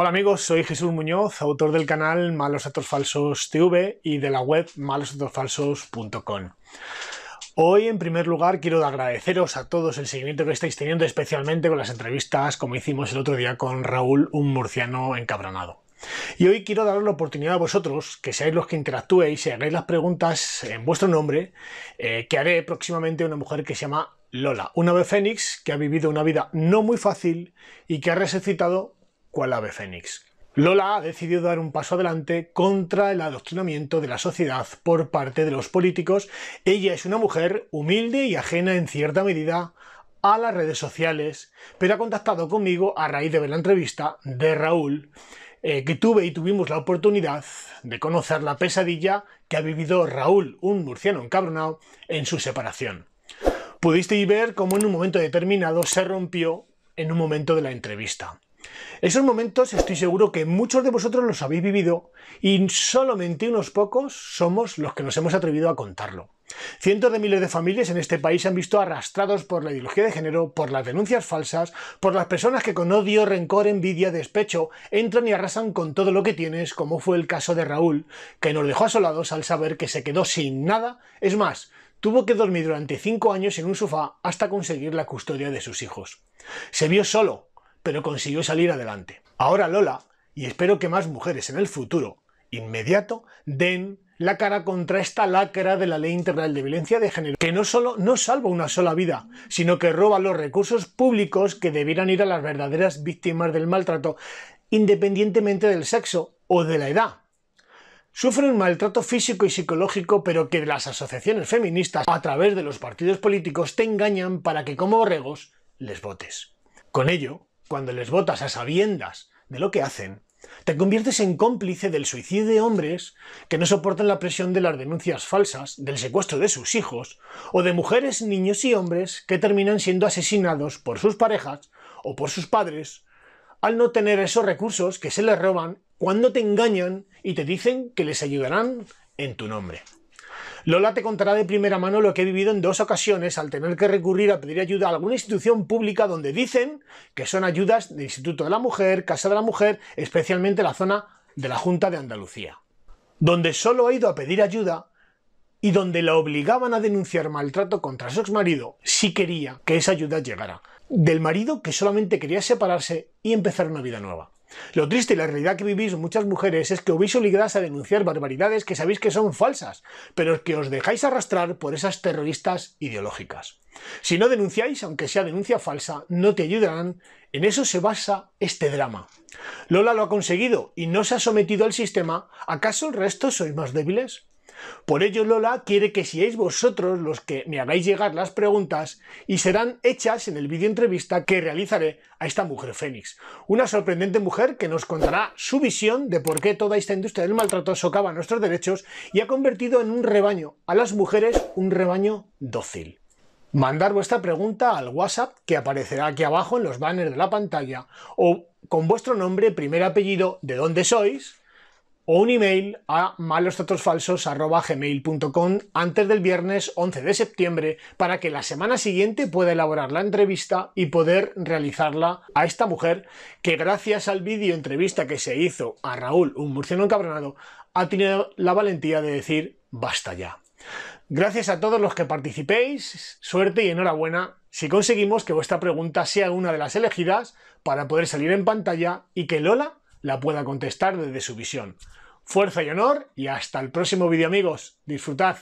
Hola amigos, soy Jesús Muñoz, autor del canal Malos Datos Falsos TV y de la web malosdatosfalsos.com. Hoy, en primer lugar, quiero agradeceros a todos el seguimiento que estáis teniendo, especialmente con las entrevistas como hicimos el otro día con Raúl, un murciano encabronado. Y hoy quiero daros la oportunidad a vosotros, que seáis los que interactuéis y hagáis las preguntas en vuestro nombre, eh, que haré próximamente una mujer que se llama Lola, una ave fénix que ha vivido una vida no muy fácil y que ha resucitado cual ave fénix. Lola ha decidido dar un paso adelante contra el adoctrinamiento de la sociedad por parte de los políticos. Ella es una mujer humilde y ajena en cierta medida a las redes sociales, pero ha contactado conmigo a raíz de ver la entrevista de Raúl, eh, que tuve y tuvimos la oportunidad de conocer la pesadilla que ha vivido Raúl, un murciano encabronado, en su separación. Pudisteis ver cómo en un momento determinado se rompió en un momento de la entrevista. Esos momentos estoy seguro que muchos de vosotros los habéis vivido y solamente unos pocos somos los que nos hemos atrevido a contarlo. Cientos de miles de familias en este país se han visto arrastrados por la ideología de género, por las denuncias falsas, por las personas que con odio, rencor, envidia, despecho, entran y arrasan con todo lo que tienes, como fue el caso de Raúl, que nos dejó asolados al saber que se quedó sin nada, es más, tuvo que dormir durante cinco años en un sofá hasta conseguir la custodia de sus hijos. Se vio solo, pero consiguió salir adelante. Ahora Lola, y espero que más mujeres en el futuro, inmediato, den la cara contra esta lacra de la Ley Integral de Violencia de Género, que no solo no salva una sola vida, sino que roba los recursos públicos que debieran ir a las verdaderas víctimas del maltrato, independientemente del sexo o de la edad. Sufre un maltrato físico y psicológico, pero que las asociaciones feministas, a través de los partidos políticos, te engañan para que como borregos les votes. Con ello, cuando les votas a sabiendas de lo que hacen, te conviertes en cómplice del suicidio de hombres que no soportan la presión de las denuncias falsas, del secuestro de sus hijos, o de mujeres, niños y hombres que terminan siendo asesinados por sus parejas o por sus padres al no tener esos recursos que se les roban cuando te engañan y te dicen que les ayudarán en tu nombre. Lola te contará de primera mano lo que he vivido en dos ocasiones al tener que recurrir a pedir ayuda a alguna institución pública donde dicen que son ayudas del Instituto de la Mujer, Casa de la Mujer, especialmente la zona de la Junta de Andalucía. Donde solo ha ido a pedir ayuda y donde la obligaban a denunciar maltrato contra su exmarido si quería que esa ayuda llegara. Del marido que solamente quería separarse y empezar una vida nueva. Lo triste y la realidad que vivís muchas mujeres es que os veis obligadas a denunciar barbaridades que sabéis que son falsas, pero que os dejáis arrastrar por esas terroristas ideológicas. Si no denunciáis, aunque sea denuncia falsa, no te ayudarán. En eso se basa este drama. Lola lo ha conseguido y no se ha sometido al sistema. ¿Acaso el resto sois más débiles? Por ello Lola quiere que seáis vosotros los que me hagáis llegar las preguntas y serán hechas en el vídeo entrevista que realizaré a esta mujer Fénix. Una sorprendente mujer que nos contará su visión de por qué toda esta industria del maltrato socava nuestros derechos y ha convertido en un rebaño a las mujeres un rebaño dócil. Mandar vuestra pregunta al WhatsApp que aparecerá aquí abajo en los banners de la pantalla o con vuestro nombre, primer apellido, de dónde sois, o un email a malosdatosfalsos.gmail.com antes del viernes 11 de septiembre para que la semana siguiente pueda elaborar la entrevista y poder realizarla a esta mujer que gracias al vídeo entrevista que se hizo a Raúl, un murciano encabronado, ha tenido la valentía de decir basta ya. Gracias a todos los que participéis, suerte y enhorabuena si conseguimos que vuestra pregunta sea una de las elegidas para poder salir en pantalla y que Lola la pueda contestar desde su visión. Fuerza y honor y hasta el próximo vídeo amigos. Disfrutad.